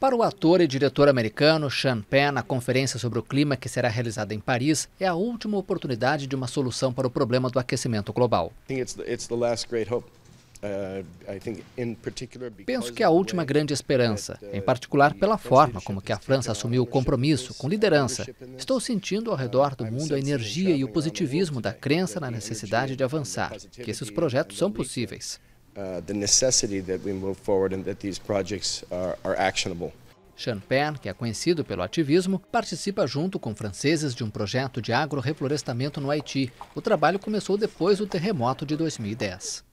Para o ator e diretor americano Sean Penn, a conferência sobre o clima que será realizada em Paris é a última oportunidade de uma solução para o problema do aquecimento global. Uh, Penso que é a última grande esperança, uh, em particular pela forma como que a França assumiu o compromisso com liderança. Estou sentindo ao redor do mundo a energia e o positivismo da crença na necessidade de avançar, que esses projetos são possíveis. Uh, the necessity that we move forward and that these projects are, are actionable. Penn, que é conhecido pelo ativismo, participa junto com franceses de um projeto de agro-reflorestamento no Haiti. O trabalho começou depois do terremoto de 2010.